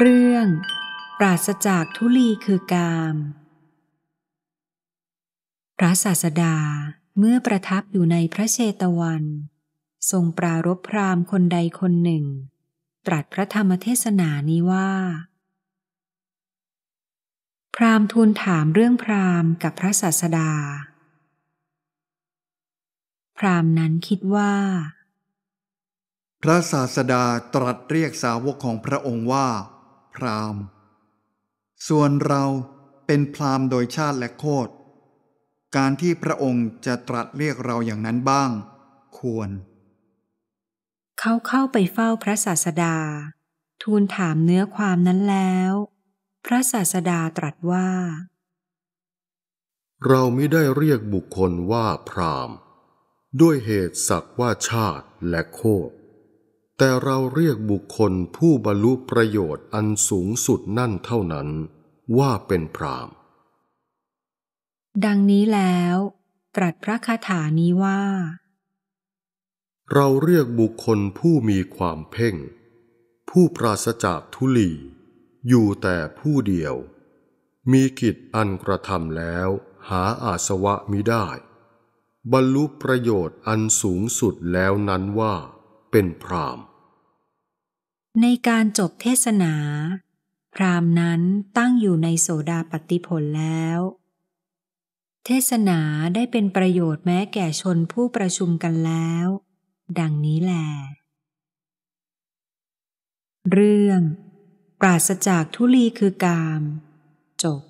เรื่องปราศจากทุลีคือกาม พระศาสดาเมื่อประทับอยู่ในพระเชตวัน ทรงปรารบพรามคนใดคนหนึ่ง ตรัสพระธรรมเทศนานี้ว่า พรามทูลถามเรื่องพรามกับพระศาสดา พรามนั้นคิดว่า พระศาสดาตรัสเรียกสาวกของพระองค์ว่าพราหมณ์ส่วนเราเป็นพราหมณ์โดยชาติและโคต การที่พระองค์จะตรัสเรียกเราอย่างนั้นบ้าง ควร เขาเข้าไปเฝ้าพระศาสดา ทูลถามเนื้อความนั้นแล้ว พระศาสดาตรัสว่า เราไม่ได้เรียกบุคคลว่าพราหมณ์ด้วยเหตุสักว่าชาติและโคตแต่เราเรียกบุคคลผู้บรรลุประโยชน์อันสูงสุดนั่นเท่านั้นว่าเป็นพรามดังนี้แล้ว ตรัสพระคาถานี้ว่า เราเรียกบุคคลผู้มีความเพ่ง ผู้ปราศจากทุลี อยู่แต่ผู้เดียว มีกิจอันกระทำแล้วหาอาสวะมิได้ บรรลุประโยชน์อันสูงสุดแล้วนั้นว่าเป็นพรามในการจบเทศนา พรามนั้นตั้งอยู่ในโสดาปติผลแล้ว เทศนาได้เป็นประโยชน์แม้แก่ชนผู้ประชุมกันแล้ว ดังนี้แหละเรื่อง ปราศจากทุลีคือกาม จบ